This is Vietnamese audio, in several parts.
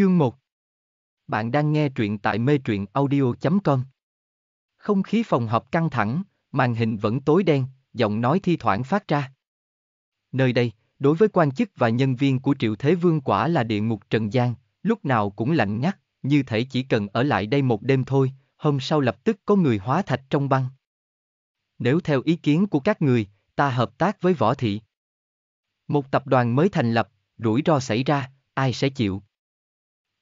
Chương 1 Bạn đang nghe truyện tại mê truyện audio.com Không khí phòng họp căng thẳng, màn hình vẫn tối đen, giọng nói thi thoảng phát ra. Nơi đây, đối với quan chức và nhân viên của Triệu Thế Vương quả là địa ngục trần gian, lúc nào cũng lạnh ngắt, như thể chỉ cần ở lại đây một đêm thôi, hôm sau lập tức có người hóa thạch trong băng. Nếu theo ý kiến của các người, ta hợp tác với võ thị. Một tập đoàn mới thành lập, rủi ro xảy ra, ai sẽ chịu?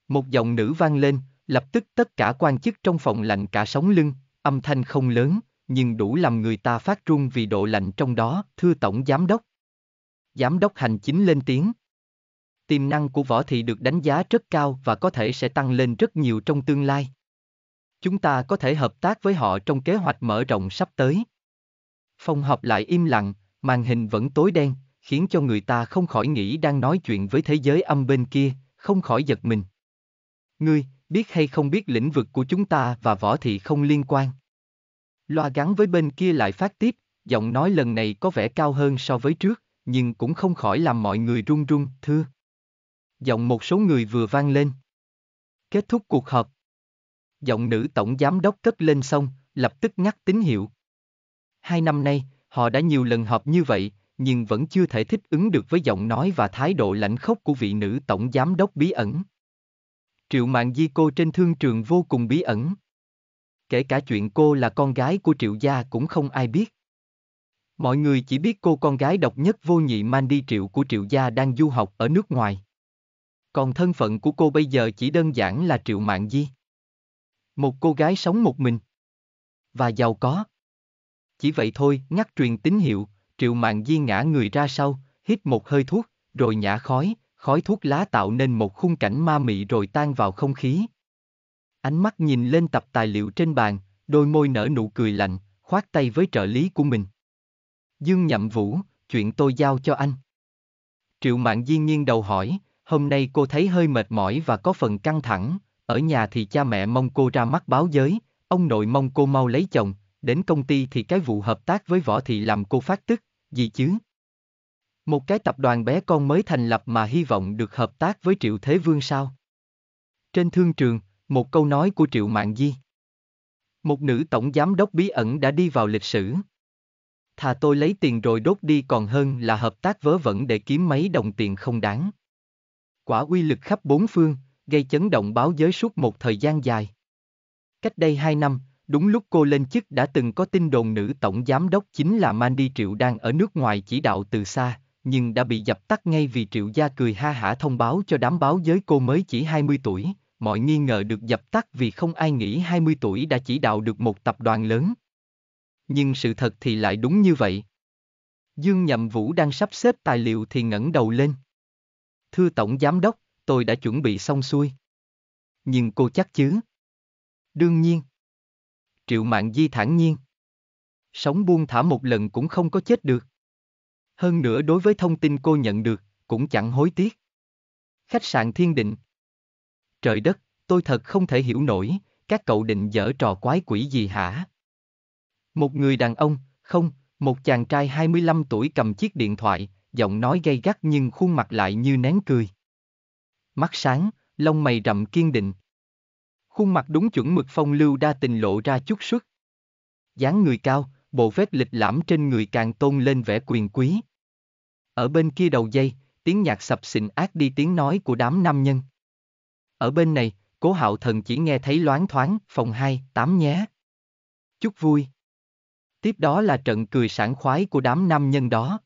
Một giọng nữ vang lên, lập tức tất cả quan chức trong phòng lạnh cả sóng lưng, âm thanh không lớn, nhưng đủ làm người ta phát run vì độ lạnh trong đó, thưa tổng giám đốc. Giám đốc hành chính lên tiếng. Tiềm năng của võ thị được đánh giá rất cao và có thể sẽ tăng lên rất nhiều trong tương lai. Chúng ta có thể hợp tác với họ trong kế hoạch mở rộng sắp tới. Phòng họp lại im lặng, màn hình vẫn tối đen, khiến cho người ta không khỏi nghĩ đang nói chuyện với thế giới âm bên kia, không khỏi giật mình. Ngươi, biết hay không biết lĩnh vực của chúng ta và võ thị không liên quan. Loa gắn với bên kia lại phát tiếp, giọng nói lần này có vẻ cao hơn so với trước, nhưng cũng không khỏi làm mọi người run run, thưa. Giọng một số người vừa vang lên. Kết thúc cuộc họp. Giọng nữ tổng giám đốc cất lên xong, lập tức ngắt tín hiệu. Hai năm nay, họ đã nhiều lần họp như vậy, nhưng vẫn chưa thể thích ứng được với giọng nói và thái độ lãnh khốc của vị nữ tổng giám đốc bí ẩn. Triệu mạng di cô trên thương trường vô cùng bí ẩn. Kể cả chuyện cô là con gái của triệu gia cũng không ai biết. Mọi người chỉ biết cô con gái độc nhất vô nhị Mandy Triệu của Triệu Gia đang du học ở nước ngoài. Còn thân phận của cô bây giờ chỉ đơn giản là Triệu Mạng Di. Một cô gái sống một mình. Và giàu có. Chỉ vậy thôi, ngắt truyền tín hiệu, Triệu Mạng Di ngã người ra sau, hít một hơi thuốc, rồi nhả khói, khói thuốc lá tạo nên một khung cảnh ma mị rồi tan vào không khí. Ánh mắt nhìn lên tập tài liệu trên bàn, đôi môi nở nụ cười lạnh, khoát tay với trợ lý của mình. Dương nhậm vũ, chuyện tôi giao cho anh. Triệu mạng Di nghiêng đầu hỏi, hôm nay cô thấy hơi mệt mỏi và có phần căng thẳng, ở nhà thì cha mẹ mong cô ra mắt báo giới, ông nội mong cô mau lấy chồng, đến công ty thì cái vụ hợp tác với võ thị làm cô phát tức, gì chứ? Một cái tập đoàn bé con mới thành lập mà hy vọng được hợp tác với Triệu Thế Vương sao? Trên thương trường, một câu nói của Triệu Mạng Di. Một nữ tổng giám đốc bí ẩn đã đi vào lịch sử. Thà tôi lấy tiền rồi đốt đi còn hơn là hợp tác vớ vẩn để kiếm mấy đồng tiền không đáng. Quả uy lực khắp bốn phương, gây chấn động báo giới suốt một thời gian dài. Cách đây hai năm, đúng lúc cô lên chức đã từng có tin đồn nữ tổng giám đốc chính là Mandy Triệu đang ở nước ngoài chỉ đạo từ xa, nhưng đã bị dập tắt ngay vì Triệu Gia cười ha hả thông báo cho đám báo giới cô mới chỉ 20 tuổi, mọi nghi ngờ được dập tắt vì không ai nghĩ 20 tuổi đã chỉ đạo được một tập đoàn lớn. Nhưng sự thật thì lại đúng như vậy. Dương Nhậm Vũ đang sắp xếp tài liệu thì ngẩng đầu lên. Thưa Tổng Giám Đốc, tôi đã chuẩn bị xong xuôi. Nhưng cô chắc chứ? Đương nhiên. Triệu Mạng Di thản nhiên. Sống buông thả một lần cũng không có chết được. Hơn nữa đối với thông tin cô nhận được, cũng chẳng hối tiếc. Khách sạn Thiên Định Trời đất, tôi thật không thể hiểu nổi, các cậu định dở trò quái quỷ gì hả? Một người đàn ông, không, một chàng trai 25 tuổi cầm chiếc điện thoại, giọng nói gay gắt nhưng khuôn mặt lại như nén cười. Mắt sáng, lông mày rậm kiên định. Khuôn mặt đúng chuẩn mực phong lưu đa tình lộ ra chút sức. dáng người cao, bộ vết lịch lãm trên người càng tôn lên vẻ quyền quý. Ở bên kia đầu dây, tiếng nhạc sập xịn ác đi tiếng nói của đám nam nhân. Ở bên này, cố hạo thần chỉ nghe thấy loáng thoáng, phòng 2, 8 nhé. Chúc vui. Tiếp đó là trận cười sảng khoái của đám nam nhân đó.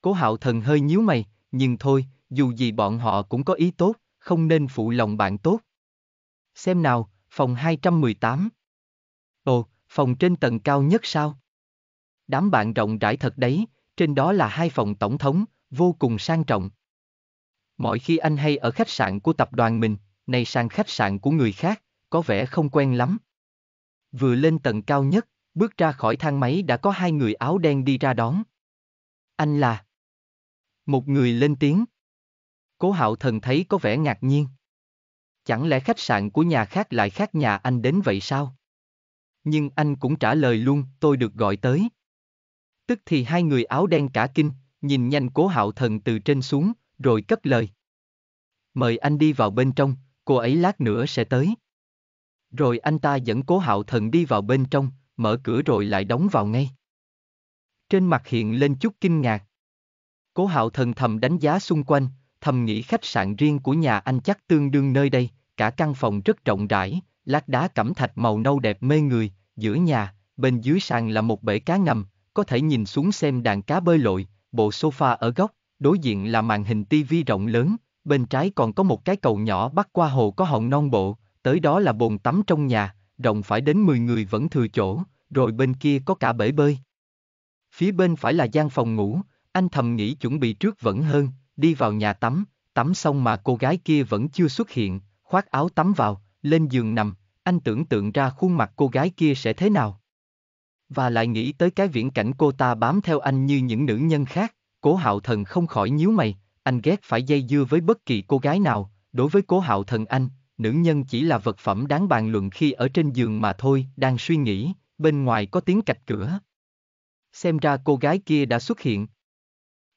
Cố hạo thần hơi nhíu mày, nhưng thôi, dù gì bọn họ cũng có ý tốt, không nên phụ lòng bạn tốt. Xem nào, phòng 218. Ồ, phòng trên tầng cao nhất sao? Đám bạn rộng rãi thật đấy, trên đó là hai phòng tổng thống, vô cùng sang trọng. Mỗi khi anh hay ở khách sạn của tập đoàn mình, nay sang khách sạn của người khác, có vẻ không quen lắm. Vừa lên tầng cao nhất, bước ra khỏi thang máy đã có hai người áo đen đi ra đón. Anh là... Một người lên tiếng. Cố hạo thần thấy có vẻ ngạc nhiên. Chẳng lẽ khách sạn của nhà khác lại khác nhà anh đến vậy sao? nhưng anh cũng trả lời luôn, tôi được gọi tới. Tức thì hai người áo đen cả kinh, nhìn nhanh cố hạo thần từ trên xuống, rồi cất lời. Mời anh đi vào bên trong, cô ấy lát nữa sẽ tới. Rồi anh ta dẫn cố hạo thần đi vào bên trong, mở cửa rồi lại đóng vào ngay. Trên mặt hiện lên chút kinh ngạc. Cố hạo thần thầm đánh giá xung quanh, thầm nghĩ khách sạn riêng của nhà anh chắc tương đương nơi đây, cả căn phòng rất rộng rãi, lát đá cẩm thạch màu nâu đẹp mê người, giữa nhà, bên dưới sàn là một bể cá ngầm, có thể nhìn xuống xem đàn cá bơi lội, bộ sofa ở góc, đối diện là màn hình tivi rộng lớn, bên trái còn có một cái cầu nhỏ bắc qua hồ có hòn non bộ, tới đó là bồn tắm trong nhà, rộng phải đến 10 người vẫn thừa chỗ, rồi bên kia có cả bể bơi. Phía bên phải là gian phòng ngủ, anh thầm nghĩ chuẩn bị trước vẫn hơn, đi vào nhà tắm, tắm xong mà cô gái kia vẫn chưa xuất hiện, khoác áo tắm vào, lên giường nằm, anh tưởng tượng ra khuôn mặt cô gái kia sẽ thế nào. Và lại nghĩ tới cái viễn cảnh cô ta bám theo anh như những nữ nhân khác, cố hạo thần không khỏi nhíu mày, anh ghét phải dây dưa với bất kỳ cô gái nào, đối với cố hạo thần anh, nữ nhân chỉ là vật phẩm đáng bàn luận khi ở trên giường mà thôi, đang suy nghĩ, bên ngoài có tiếng cạch cửa. Xem ra cô gái kia đã xuất hiện.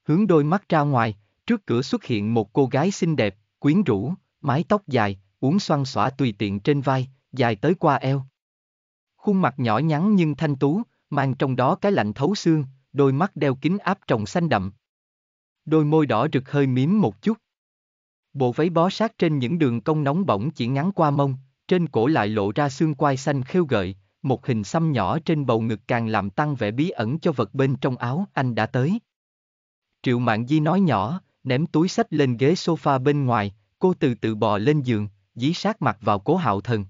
Hướng đôi mắt ra ngoài, trước cửa xuất hiện một cô gái xinh đẹp, quyến rũ, mái tóc dài, uống xoăn xõa tùy tiện trên vai, dài tới qua eo. Khuôn mặt nhỏ nhắn nhưng thanh tú, mang trong đó cái lạnh thấu xương, đôi mắt đeo kính áp tròng xanh đậm. Đôi môi đỏ rực hơi miếm một chút. Bộ váy bó sát trên những đường cong nóng bỏng chỉ ngắn qua mông, trên cổ lại lộ ra xương quai xanh khêu gợi, một hình xăm nhỏ trên bầu ngực càng làm tăng vẻ bí ẩn cho vật bên trong áo anh đã tới. Triệu Mạng Di nói nhỏ, ném túi sách lên ghế sofa bên ngoài, cô từ từ bò lên giường, dí sát mặt vào cố hạo thần.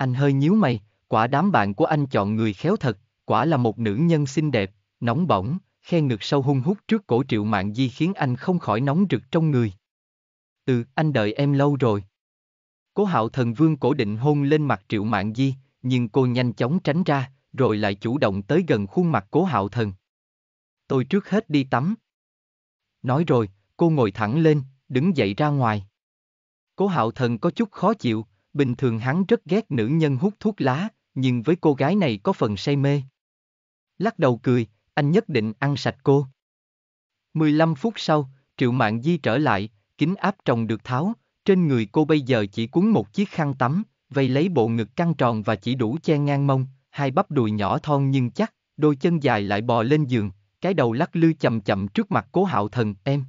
Anh hơi nhíu mày, quả đám bạn của anh chọn người khéo thật, quả là một nữ nhân xinh đẹp, nóng bỏng, khen ngực sâu hung hút trước cổ triệu mạng di khiến anh không khỏi nóng rực trong người. Ừ, anh đợi em lâu rồi. Cố hạo thần vương cổ định hôn lên mặt triệu mạng di, nhưng cô nhanh chóng tránh ra, rồi lại chủ động tới gần khuôn mặt cố hạo thần. Tôi trước hết đi tắm. Nói rồi, cô ngồi thẳng lên, đứng dậy ra ngoài. Cố hạo thần có chút khó chịu, bình thường hắn rất ghét nữ nhân hút thuốc lá, nhưng với cô gái này có phần say mê. Lắc đầu cười, anh nhất định ăn sạch cô. 15 phút sau, Triệu Mạn Di trở lại, kính áp trồng được tháo, trên người cô bây giờ chỉ cuốn một chiếc khăn tắm, vây lấy bộ ngực căng tròn và chỉ đủ che ngang mông, hai bắp đùi nhỏ thon nhưng chắc, đôi chân dài lại bò lên giường, cái đầu lắc lư chậm chậm trước mặt cố hạo thần em.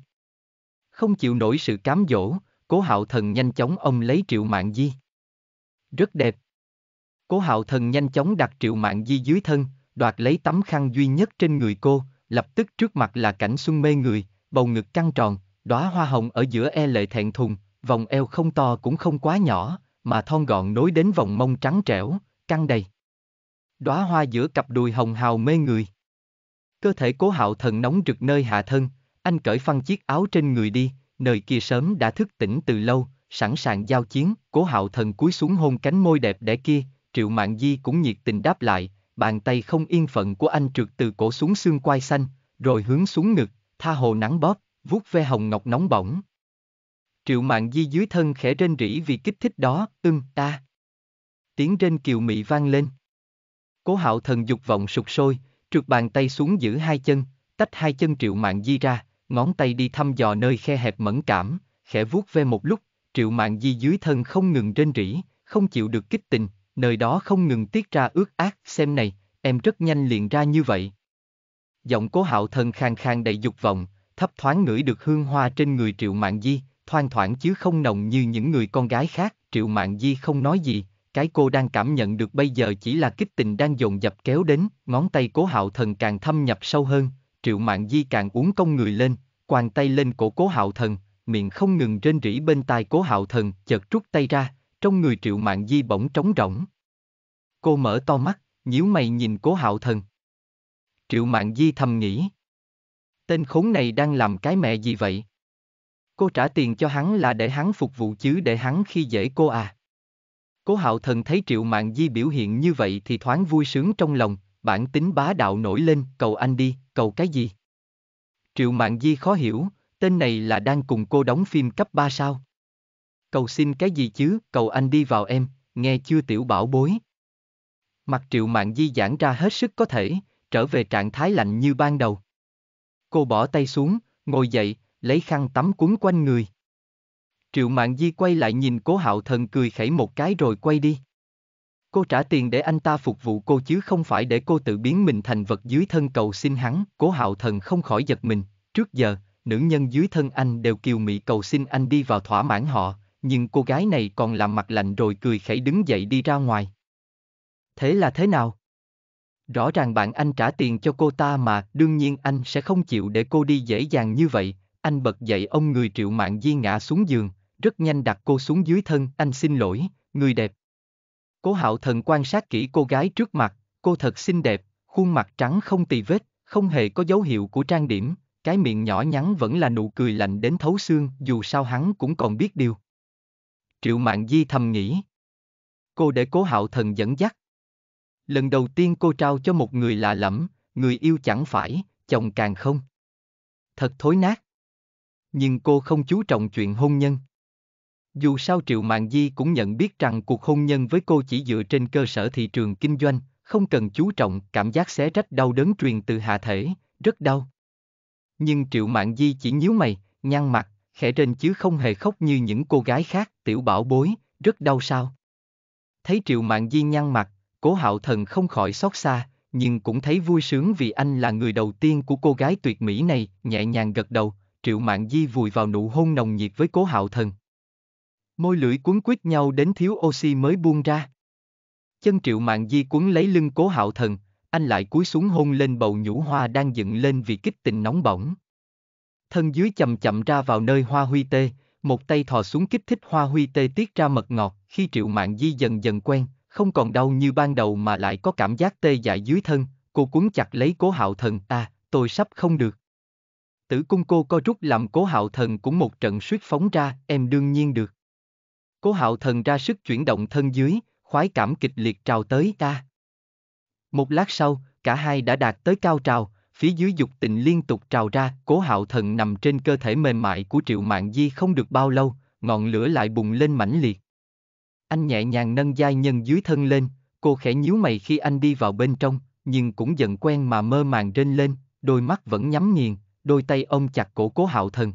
Không chịu nổi sự cám dỗ, cố hạo thần nhanh chóng ông lấy triệu Mạn di. Rất đẹp. Cố hạo thần nhanh chóng đặt triệu mạng di dưới thân, đoạt lấy tấm khăn duy nhất trên người cô, lập tức trước mặt là cảnh xuân mê người, bầu ngực căng tròn, đóa hoa hồng ở giữa e lệ thẹn thùng, vòng eo không to cũng không quá nhỏ, mà thon gọn nối đến vòng mông trắng trẻo, căng đầy. Đóa hoa giữa cặp đùi hồng hào mê người. Cơ thể cố hạo thần nóng rực nơi hạ thân, anh cởi phăng chiếc áo trên người đi, nơi kia sớm đã thức tỉnh từ lâu, sẵn sàng giao chiến, cố hạo thần cúi xuống hôn cánh môi đẹp đẽ kia, triệu mạng di cũng nhiệt tình đáp lại, bàn tay không yên phận của anh trượt từ cổ xuống xương quai xanh, rồi hướng xuống ngực, tha hồ nắng bóp, vuốt ve hồng ngọc nóng bỏng. Triệu mạng di dưới thân khẽ rên rỉ vì kích thích đó, ưng ta. Tiếng rên kiều mị vang lên. Cố hạo thần dục vọng sụt sôi, trượt bàn tay xuống giữ hai chân, tách hai chân triệu mạng di ra, ngón tay đi thăm dò nơi khe hẹp mẫn cảm, khẽ vuốt ve một lúc, triệu mạng di dưới thân không ngừng rên rỉ, không chịu được kích tình, nơi đó không ngừng tiết ra ước ác, xem này, em rất nhanh liền ra như vậy. Giọng cố hạo thần khang khang đầy dục vọng, thấp thoáng ngửi được hương hoa trên người triệu mạng di, thoang thoảng chứ không nồng như những người con gái khác, triệu mạng di không nói gì, cái cô đang cảm nhận được bây giờ chỉ là kích tình đang dồn dập kéo đến, ngón tay cố hạo thần càng thâm nhập sâu hơn, triệu mạng di càng uống công người lên, quàng tay lên cổ cố hạo thần, miệng không ngừng rên rỉ bên tai cố hạo thần, chợt rút tay ra, trong người triệu mạng di bỗng trống rỗng. Cô mở to mắt, nhíu mày nhìn cố hạo thần. Triệu mạng di thầm nghĩ. Tên khốn này đang làm cái mẹ gì vậy? Cô trả tiền cho hắn là để hắn phục vụ chứ để hắn khi dễ cô à. Cố hạo thần thấy triệu mạng di biểu hiện như vậy thì thoáng vui sướng trong lòng, bản tính bá đạo nổi lên, cầu anh đi, cầu cái gì? Triệu mạng di khó hiểu, Tên này là đang cùng cô đóng phim cấp 3 sao? Cầu xin cái gì chứ, cầu anh đi vào em, nghe chưa tiểu bảo bối. Mặt triệu mạng di giãn ra hết sức có thể, trở về trạng thái lạnh như ban đầu. Cô bỏ tay xuống, ngồi dậy, lấy khăn tắm cuốn quanh người. Triệu Mạng Di quay lại nhìn cố hạo thần cười khẩy một cái rồi quay đi. Cô trả tiền để anh ta phục vụ cô chứ không phải để cô tự biến mình thành vật dưới thân cầu xin hắn. Cố hạo thần không khỏi giật mình. Trước giờ, nữ nhân dưới thân anh đều kiều mị cầu xin anh đi vào thỏa mãn họ, nhưng cô gái này còn làm mặt lạnh rồi cười khẩy đứng dậy đi ra ngoài. Thế là thế nào? Rõ ràng bạn anh trả tiền cho cô ta mà, đương nhiên anh sẽ không chịu để cô đi dễ dàng như vậy. Anh bật dậy ông người triệu mạng di ngã xuống giường, rất nhanh đặt cô xuống dưới thân, anh xin lỗi, người đẹp. Cố hạo thần quan sát kỹ cô gái trước mặt, cô thật xinh đẹp, khuôn mặt trắng không tì vết, không hề có dấu hiệu của trang điểm, cái miệng nhỏ nhắn vẫn là nụ cười lạnh đến thấu xương, dù sao hắn cũng còn biết điều. Triệu Mạn Di thầm nghĩ. Cô để cố hạo thần dẫn dắt. Lần đầu tiên cô trao cho một người lạ lẫm, người yêu chẳng phải, chồng càng không. Thật thối nát. Nhưng cô không chú trọng chuyện hôn nhân. Dù sao Triệu Mạn Di cũng nhận biết rằng cuộc hôn nhân với cô chỉ dựa trên cơ sở thị trường kinh doanh, không cần chú trọng cảm giác xé rách đau đớn truyền từ hạ thể, rất đau. Nhưng Triệu mạng Di chỉ nhíu mày, nhăn mặt, khẽ trên chứ không hề khóc như những cô gái khác, tiểu bảo bối, rất đau sao. Thấy Triệu mạng Di nhăn mặt, cố hạo thần không khỏi xót xa, nhưng cũng thấy vui sướng vì anh là người đầu tiên của cô gái tuyệt mỹ này, nhẹ nhàng gật đầu, Triệu mạng Di vùi vào nụ hôn nồng nhiệt với cố hạo thần. Môi lưỡi cuốn quýt nhau đến thiếu oxy mới buông ra. Chân Triệu mạng Di cuốn lấy lưng cố hạo thần, anh lại cúi xuống hôn lên bầu nhũ hoa đang dựng lên vì kích tình nóng bỏng. Thân dưới chậm chậm ra vào nơi hoa huy tê, một tay thò xuống kích thích hoa huy tê tiết ra mật ngọt, khi triệu mạng di dần dần quen, không còn đau như ban đầu mà lại có cảm giác tê dại dưới thân, cô cuốn chặt lấy cố hạo thần à, tôi sắp không được. Tử cung cô co rút làm cố hạo thần cũng một trận suýt phóng ra, em đương nhiên được. Cố hạo thần ra sức chuyển động thân dưới, khoái cảm kịch liệt trào tới ta. Một lát sau, cả hai đã đạt tới cao trào, phía dưới dục tình liên tục trào ra, cố hạo thần nằm trên cơ thể mềm mại của triệu mạng di không được bao lâu, ngọn lửa lại bùng lên mãnh liệt. Anh nhẹ nhàng nâng giai nhân dưới thân lên, cô khẽ nhíu mày khi anh đi vào bên trong, nhưng cũng dần quen mà mơ màng rên lên, đôi mắt vẫn nhắm nghiền, đôi tay ôm chặt cổ cố hạo thần.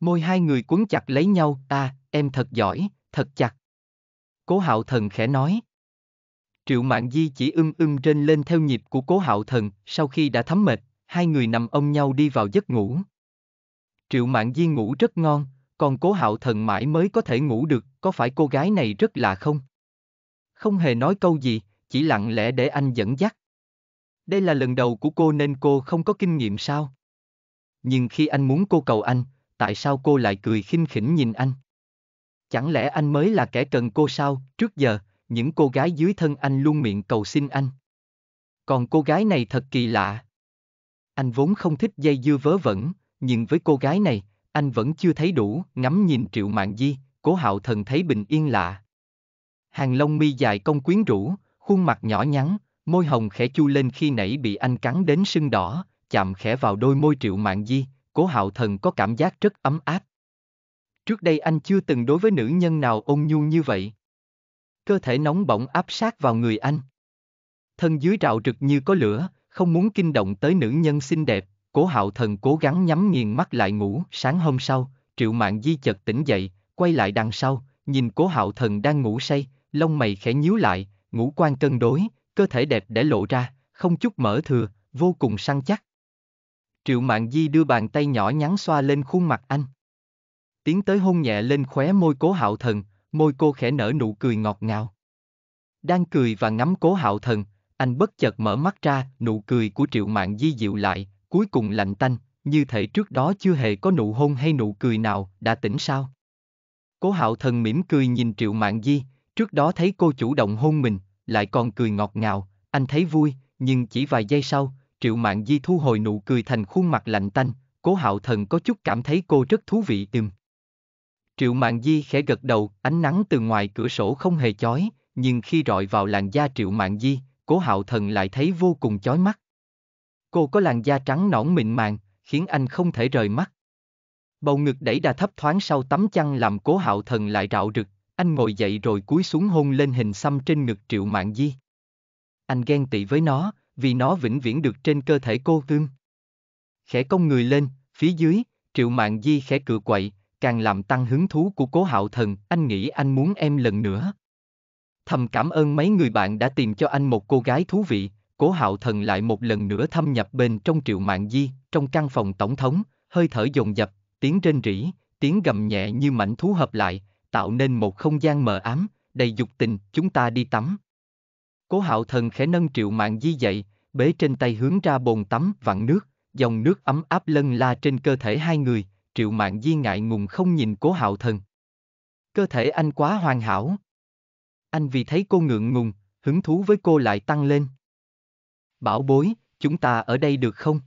Môi hai người cuốn chặt lấy nhau, ta, à, em thật giỏi, thật chặt. Cố hạo thần khẽ nói. Triệu Mạn Di chỉ ưng ưng trên lên theo nhịp của cố hạo thần, sau khi đã thấm mệt, hai người nằm ôm nhau đi vào giấc ngủ. Triệu Mạn Di ngủ rất ngon, còn cố hạo thần mãi mới có thể ngủ được, có phải cô gái này rất lạ không? Không hề nói câu gì, chỉ lặng lẽ để anh dẫn dắt. Đây là lần đầu của cô nên cô không có kinh nghiệm sao? Nhưng khi anh muốn cô cầu anh, tại sao cô lại cười khinh khỉnh nhìn anh? Chẳng lẽ anh mới là kẻ cần cô sao, trước giờ, những cô gái dưới thân anh luôn miệng cầu xin anh. Còn cô gái này thật kỳ lạ. Anh vốn không thích dây dưa vớ vẩn, nhưng với cô gái này, anh vẫn chưa thấy đủ, ngắm nhìn Triệu mạng Di, cố hạo thần thấy bình yên lạ. Hàng lông mi dài cong quyến rũ, khuôn mặt nhỏ nhắn, môi hồng khẽ chu lên khi nãy bị anh cắn đến sưng đỏ, chạm khẽ vào đôi môi Triệu mạng Di, cố hạo thần có cảm giác rất ấm áp. Trước đây anh chưa từng đối với nữ nhân nào ôn nhu như vậy cơ thể nóng bỏng áp sát vào người anh. Thân dưới rạo rực như có lửa, không muốn kinh động tới nữ nhân xinh đẹp, cố hạo thần cố gắng nhắm nghiền mắt lại ngủ. Sáng hôm sau, triệu mạng di chợt tỉnh dậy, quay lại đằng sau, nhìn cố hạo thần đang ngủ say, lông mày khẽ nhíu lại, ngũ quan cân đối, cơ thể đẹp để lộ ra, không chút mở thừa, vô cùng săn chắc. Triệu mạng Di đưa bàn tay nhỏ nhắn xoa lên khuôn mặt anh. Tiến tới hôn nhẹ lên khóe môi cố hạo thần, môi cô khẽ nở nụ cười ngọt ngào. Đang cười và ngắm cố hạo thần, anh bất chợt mở mắt ra, nụ cười của triệu mạng di dịu lại, cuối cùng lạnh tanh, như thể trước đó chưa hề có nụ hôn hay nụ cười nào, đã tỉnh sao? Cố hạo thần mỉm cười nhìn triệu mạng di, trước đó thấy cô chủ động hôn mình, lại còn cười ngọt ngào, anh thấy vui, nhưng chỉ vài giây sau, triệu mạng di thu hồi nụ cười thành khuôn mặt lạnh tanh, cố hạo thần có chút cảm thấy cô rất thú vị ừm. Triệu Mạn Di khẽ gật đầu, ánh nắng từ ngoài cửa sổ không hề chói, nhưng khi rọi vào làn da Triệu Mạn Di, Cố Hạo Thần lại thấy vô cùng chói mắt. Cô có làn da trắng nõn mịn màng, khiến anh không thể rời mắt. Bầu ngực đẩy đà thấp thoáng sau tấm chăn làm Cố Hạo Thần lại rạo rực, anh ngồi dậy rồi cúi xuống hôn lên hình xăm trên ngực Triệu Mạn Di. Anh ghen tị với nó, vì nó vĩnh viễn được trên cơ thể cô tương. Khẽ cong người lên, phía dưới, Triệu Mạn Di khẽ cựa quậy, càng làm tăng hứng thú của cố hạo thần, anh nghĩ anh muốn em lần nữa. Thầm cảm ơn mấy người bạn đã tìm cho anh một cô gái thú vị, cố hạo thần lại một lần nữa thâm nhập bên trong triệu mạng di, trong căn phòng tổng thống, hơi thở dồn dập, tiếng rên rỉ, tiếng gầm nhẹ như mảnh thú hợp lại, tạo nên một không gian mờ ám, đầy dục tình, chúng ta đi tắm. Cố hạo thần khẽ nâng triệu mạng di dậy, bế trên tay hướng ra bồn tắm, vặn nước, dòng nước ấm áp lân la trên cơ thể hai người, Triệu Mạng Di ngại ngùng không nhìn cố hạo thần. Cơ thể anh quá hoàn hảo. Anh vì thấy cô ngượng ngùng, hứng thú với cô lại tăng lên. Bảo bối, chúng ta ở đây được không?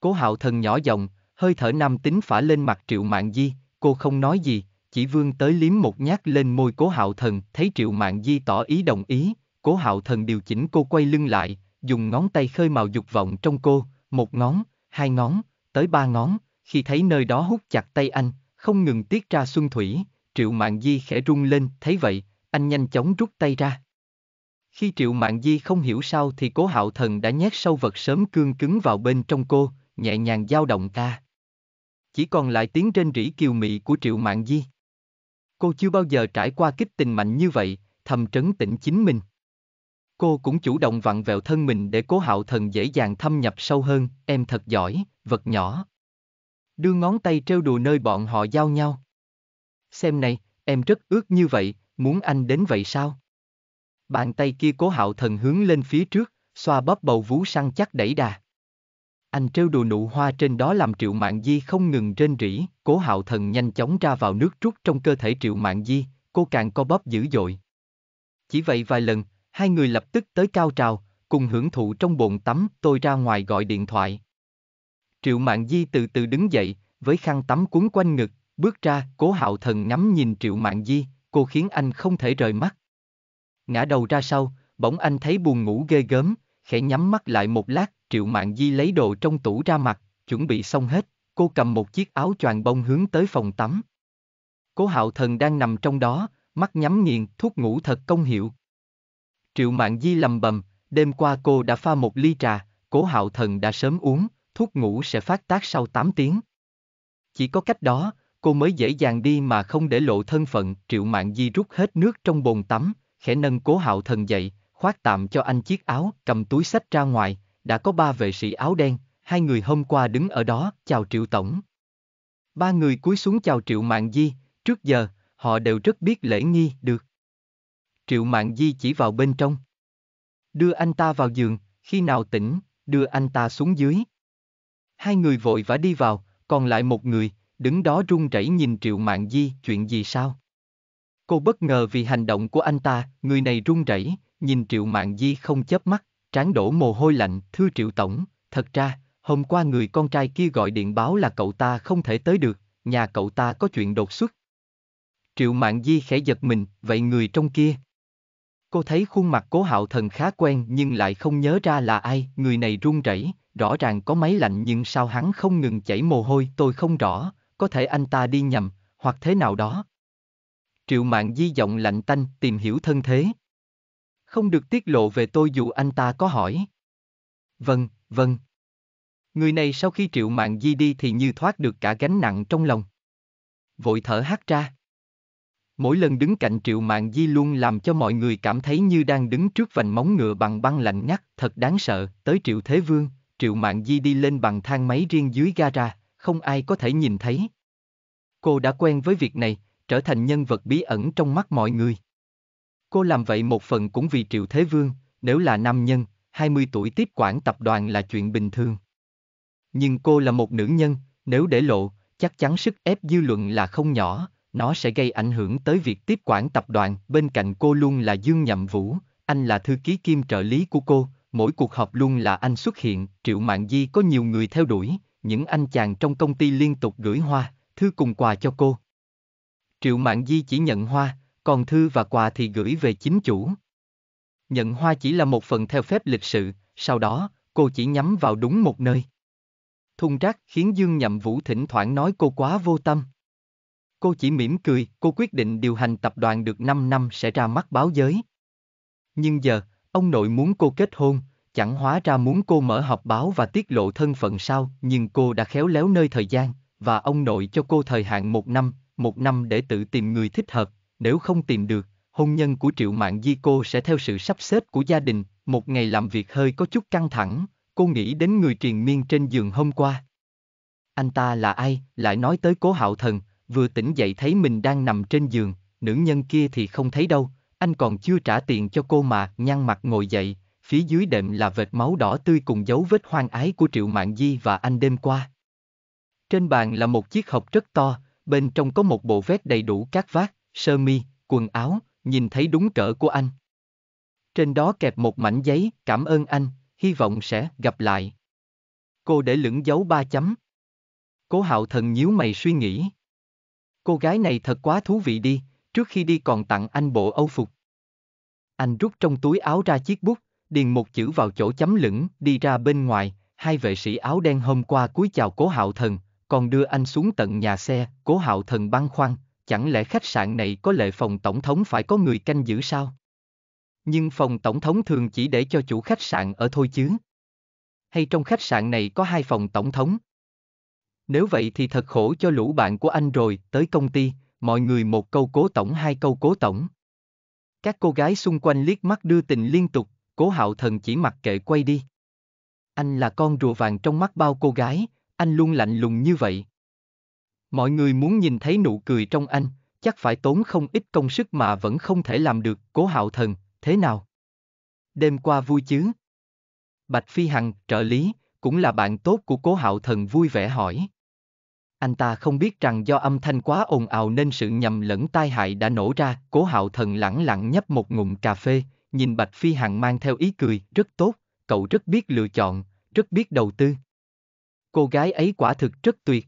Cố hạo thần nhỏ giọng, hơi thở nam tính phả lên mặt Triệu Mạng Di, cô không nói gì, chỉ vươn tới liếm một nhát lên môi cố hạo thần, thấy Triệu Mạng Di tỏ ý đồng ý, cố hạo thần điều chỉnh cô quay lưng lại, dùng ngón tay khơi màu dục vọng trong cô, một ngón, hai ngón, tới ba ngón, khi thấy nơi đó hút chặt tay anh, không ngừng tiết ra xuân thủy, Triệu Mạng Di khẽ run lên, thấy vậy, anh nhanh chóng rút tay ra. Khi Triệu Mạng Di không hiểu sao thì cố hạo thần đã nhét sâu vật sớm cương cứng vào bên trong cô, nhẹ nhàng dao động ta. Chỉ còn lại tiếng trên rỉ kiều mị của Triệu Mạng Di. Cô chưa bao giờ trải qua kích tình mạnh như vậy, thầm trấn tĩnh chính mình. Cô cũng chủ động vặn vẹo thân mình để cố hạo thần dễ dàng thâm nhập sâu hơn, em thật giỏi, vật nhỏ, đưa ngón tay trêu đùa nơi bọn họ giao nhau. Xem này, em rất ước như vậy, muốn anh đến vậy sao? Bàn tay kia cố hạo thần hướng lên phía trước, xoa bóp bầu vú săn chắc đẩy đà. Anh trêu đùa nụ hoa trên đó làm triệu mạng di không ngừng trên rỉ, cố hạo thần nhanh chóng ra vào nước rút trong cơ thể triệu mạng di, cô càng co bóp dữ dội. Chỉ vậy vài lần, hai người lập tức tới cao trào, cùng hưởng thụ trong bồn tắm, tôi ra ngoài gọi điện thoại. Triệu Mạn Di từ từ đứng dậy, với khăn tắm cuốn quanh ngực, bước ra, cố hạo thần ngắm nhìn Triệu Mạn Di, cô khiến anh không thể rời mắt. Ngã đầu ra sau, bỗng anh thấy buồn ngủ ghê gớm, khẽ nhắm mắt lại một lát, Triệu Mạn Di lấy đồ trong tủ ra mặt, chuẩn bị xong hết, cô cầm một chiếc áo choàng bông hướng tới phòng tắm. Cố hạo thần đang nằm trong đó, mắt nhắm nghiền, thuốc ngủ thật công hiệu. Triệu Mạn Di lầm bầm, đêm qua cô đã pha một ly trà, cố hạo thần đã sớm uống, thuốc ngủ sẽ phát tác sau 8 tiếng. Chỉ có cách đó, cô mới dễ dàng đi mà không để lộ thân phận, Triệu mạng Di rút hết nước trong bồn tắm, khẽ nâng cố hạo thần dậy, khoác tạm cho anh chiếc áo, cầm túi sách ra ngoài, đã có ba vệ sĩ áo đen, hai người hôm qua đứng ở đó, chào Triệu Tổng. Ba người cúi xuống chào Triệu mạng Di, trước giờ, họ đều rất biết lễ nghi được. Triệu mạng Di chỉ vào bên trong. Đưa anh ta vào giường, khi nào tỉnh, đưa anh ta xuống dưới. Hai người vội vã đi vào, còn lại một người, đứng đó run rẩy nhìn Triệu Mạn Di, chuyện gì sao? Cô bất ngờ vì hành động của anh ta, người này run rẩy, nhìn Triệu Mạn Di không chớp mắt, trán đổ mồ hôi lạnh, thưa Triệu Tổng, thật ra, hôm qua người con trai kia gọi điện báo là cậu ta không thể tới được, nhà cậu ta có chuyện đột xuất. Triệu Mạn Di khẽ giật mình, vậy người trong kia? Cô thấy khuôn mặt cố hạo thần khá quen nhưng lại không nhớ ra là ai, người này run rẩy, rõ ràng có máy lạnh nhưng sao hắn không ngừng chảy mồ hôi tôi không rõ, có thể anh ta đi nhầm, hoặc thế nào đó. Triệu mạng di giọng lạnh tanh tìm hiểu thân thế. Không được tiết lộ về tôi dù anh ta có hỏi. Vâng, vâng. Người này sau khi triệu mạng di đi thì như thoát được cả gánh nặng trong lòng. Vội thở hát ra. Mỗi lần đứng cạnh triệu mạng di luôn làm cho mọi người cảm thấy như đang đứng trước vành móng ngựa bằng băng lạnh ngắt, thật đáng sợ, tới triệu thế vương, Triệu Mạn Di đi lên bằng thang máy riêng dưới gara, không ai có thể nhìn thấy. Cô đã quen với việc này, trở thành nhân vật bí ẩn trong mắt mọi người. Cô làm vậy một phần cũng vì Triệu Thế Vương, nếu là nam nhân, 20 tuổi tiếp quản tập đoàn là chuyện bình thường. Nhưng cô là một nữ nhân, nếu để lộ, chắc chắn sức ép dư luận là không nhỏ, nó sẽ gây ảnh hưởng tới việc tiếp quản tập đoàn. Bên cạnh cô luôn là Dương Nhậm Vũ, anh là thư ký kim trợ lý của cô, mỗi cuộc họp luôn là anh xuất hiện, Triệu Mạng Di có nhiều người theo đuổi, những anh chàng trong công ty liên tục gửi hoa, thư cùng quà cho cô. Triệu Mạng Di chỉ nhận hoa, còn thư và quà thì gửi về chính chủ. Nhận hoa chỉ là một phần theo phép lịch sự, sau đó, cô chỉ nhắm vào đúng một nơi. Thùng rác khiến Dương Nhậm Vũ thỉnh thoảng nói cô quá vô tâm. Cô chỉ mỉm cười, cô quyết định điều hành tập đoàn được 5 năm sẽ ra mắt báo giới. Nhưng giờ, Ông nội muốn cô kết hôn, chẳng hóa ra muốn cô mở họp báo và tiết lộ thân phận sao, nhưng cô đã khéo léo nơi thời gian, và ông nội cho cô thời hạn một năm, một năm để tự tìm người thích hợp, nếu không tìm được, hôn nhân của Triệu Mạng Di cô sẽ theo sự sắp xếp của gia đình, một ngày làm việc hơi có chút căng thẳng, cô nghĩ đến người triền miên trên giường hôm qua. Anh ta là ai, lại nói tới cố hạo thần, vừa tỉnh dậy thấy mình đang nằm trên giường, nữ nhân kia thì không thấy đâu, anh còn chưa trả tiền cho cô mà, nhăn mặt ngồi dậy, phía dưới đệm là vệt máu đỏ tươi cùng dấu vết hoang ái của Triệu Mạn Di và anh đêm qua. Trên bàn là một chiếc hộp rất to, bên trong có một bộ vest đầy đủ các vát, sơ mi, quần áo, nhìn thấy đúng cỡ của anh. Trên đó kẹp một mảnh giấy, cảm ơn anh, hy vọng sẽ gặp lại. Cô để lửng dấu ba chấm. Cố hạo thần nhíu mày suy nghĩ. Cô gái này thật quá thú vị đi, trước khi đi còn tặng anh bộ âu phục. Anh rút trong túi áo ra chiếc bút, điền một chữ vào chỗ chấm lửng, đi ra bên ngoài, hai vệ sĩ áo đen hôm qua cúi chào cố hạo thần, còn đưa anh xuống tận nhà xe, cố hạo thần băn khoăn, chẳng lẽ khách sạn này có lệ phòng tổng thống phải có người canh giữ sao? Nhưng phòng tổng thống thường chỉ để cho chủ khách sạn ở thôi chứ. Hay trong khách sạn này có hai phòng tổng thống? Nếu vậy thì thật khổ cho lũ bạn của anh rồi, tới công ty, mọi người một câu cố tổng hai câu cố tổng. Các cô gái xung quanh liếc mắt đưa tình liên tục, cố hạo thần chỉ mặc kệ quay đi. Anh là con rùa vàng trong mắt bao cô gái, anh luôn lạnh lùng như vậy. Mọi người muốn nhìn thấy nụ cười trong anh, chắc phải tốn không ít công sức mà vẫn không thể làm được, cố hạo thần, thế nào? Đêm qua vui chứ? Bạch Phi Hằng, trợ lý, cũng là bạn tốt của cố hạo thần vui vẻ hỏi anh ta không biết rằng do âm thanh quá ồn ào nên sự nhầm lẫn tai hại đã nổ ra, cố hạo thần lẳng lặng nhấp một ngụm cà phê, nhìn Bạch Phi Hằng mang theo ý cười, rất tốt, cậu rất biết lựa chọn, rất biết đầu tư. Cô gái ấy quả thực rất tuyệt.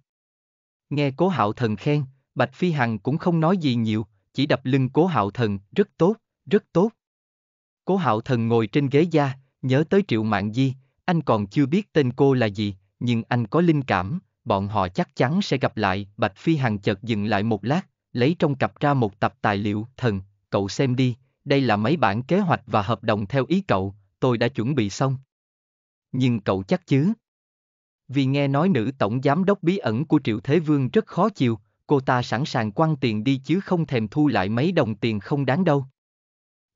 Nghe cố hạo thần khen, Bạch Phi Hằng cũng không nói gì nhiều, chỉ đập lưng cố hạo thần, rất tốt, rất tốt. Cố hạo thần ngồi trên ghế da, nhớ tới triệu mạng di, anh còn chưa biết tên cô là gì, nhưng anh có linh cảm, bọn họ chắc chắn sẽ gặp lại. Bạch Phi Hằng chợt dừng lại một lát, lấy trong cặp ra một tập tài liệu. Thần, cậu xem đi, đây là mấy bản kế hoạch và hợp đồng theo ý cậu, tôi đã chuẩn bị xong. Nhưng cậu chắc chứ? Vì nghe nói nữ tổng giám đốc bí ẩn của Triệu Thế Vương rất khó chịu, cô ta sẵn sàng quăng tiền đi chứ không thèm thu lại mấy đồng tiền không đáng đâu.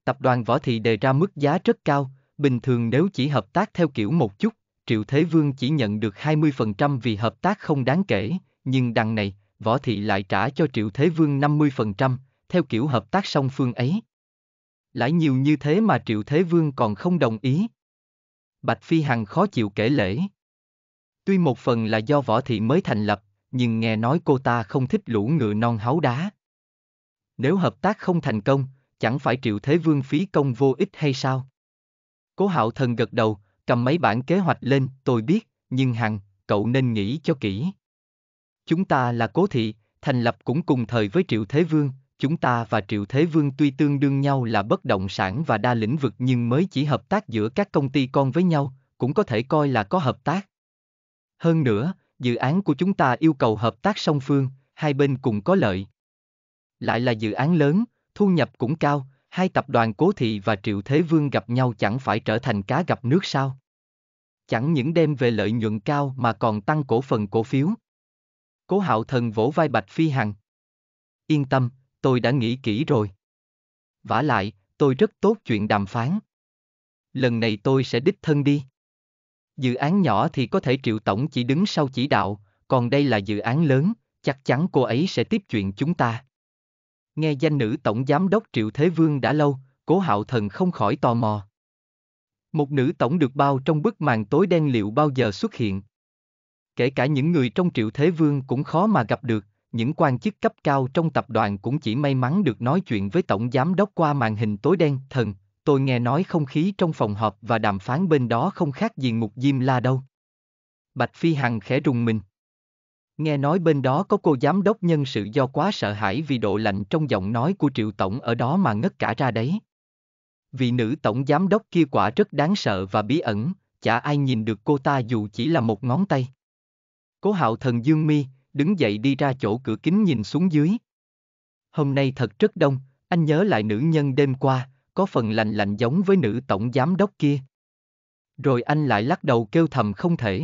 Tập đoàn Võ Thị đề ra mức giá rất cao, bình thường nếu chỉ hợp tác theo kiểu một chút, Triệu Thế Vương chỉ nhận được 20% vì hợp tác không đáng kể, nhưng đằng này, Võ Thị lại trả cho Triệu Thế Vương 50%, theo kiểu hợp tác song phương ấy. Lãi nhiều như thế mà Triệu Thế Vương còn không đồng ý. Bạch Phi Hằng khó chịu kể lễ. Tuy một phần là do Võ Thị mới thành lập, nhưng nghe nói cô ta không thích lũ ngựa non háu đá. Nếu hợp tác không thành công, chẳng phải Triệu Thế Vương phí công vô ích hay sao? Cố Hạo Thần gật đầu, cầm mấy bản kế hoạch lên, tôi biết, nhưng hằng, cậu nên nghĩ cho kỹ. Chúng ta là cố thị, thành lập cũng cùng thời với Triệu Thế Vương, chúng ta và Triệu Thế Vương tuy tương đương nhau là bất động sản và đa lĩnh vực nhưng mới chỉ hợp tác giữa các công ty con với nhau, cũng có thể coi là có hợp tác. Hơn nữa, dự án của chúng ta yêu cầu hợp tác song phương, hai bên cùng có lợi. Lại là dự án lớn, thu nhập cũng cao, hai tập đoàn Cố Thị và Triệu Thế Vương gặp nhau chẳng phải trở thành cá gặp nước sao? Chẳng những đem về lợi nhuận cao mà còn tăng cổ phần cổ phiếu. Cố Hạo Thần vỗ vai Bạch Phi Hằng. Yên tâm, tôi đã nghĩ kỹ rồi. Vả lại, tôi rất tốt chuyện đàm phán. Lần này tôi sẽ đích thân đi. Dự án nhỏ thì có thể Triệu Tổng chỉ đứng sau chỉ đạo, còn đây là dự án lớn, chắc chắn cô ấy sẽ tiếp chuyện chúng ta. Nghe danh nữ tổng giám đốc Triệu Thế Vương đã lâu, cố hạo thần không khỏi tò mò. Một nữ tổng được bao trong bức màn tối đen liệu bao giờ xuất hiện? Kể cả những người trong Triệu Thế Vương cũng khó mà gặp được, những quan chức cấp cao trong tập đoàn cũng chỉ may mắn được nói chuyện với tổng giám đốc qua màn hình tối đen, thần, tôi nghe nói không khí trong phòng họp và đàm phán bên đó không khác gì ngục diêm la đâu. Bạch Phi Hằng khẽ rùng mình. Nghe nói bên đó có cô giám đốc nhân sự do quá sợ hãi vì độ lạnh trong giọng nói của Triệu Tổng ở đó mà ngất cả ra đấy. Vị nữ tổng giám đốc kia quả rất đáng sợ và bí ẩn, chả ai nhìn được cô ta dù chỉ là một ngón tay. Cố hạo thần dương mi, đứng dậy đi ra chỗ cửa kính nhìn xuống dưới. Hôm nay thật rất đông, anh nhớ lại nữ nhân đêm qua, có phần lành lạnh giống với nữ tổng giám đốc kia. Rồi anh lại lắc đầu kêu thầm không thể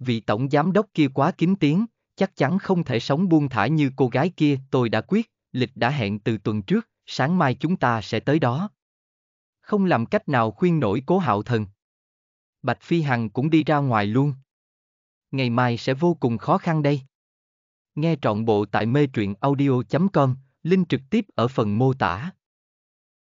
vị tổng giám đốc kia quá kín tiếng, chắc chắn không thể sống buông thả như cô gái kia, tôi đã quyết, lịch đã hẹn từ tuần trước, sáng mai chúng ta sẽ tới đó. Không làm cách nào khuyên nổi cố hạo thần. Bạch Phi Hằng cũng đi ra ngoài luôn. Ngày mai sẽ vô cùng khó khăn đây. Nghe trọn bộ tại mê truyện audio.com, link trực tiếp ở phần mô tả.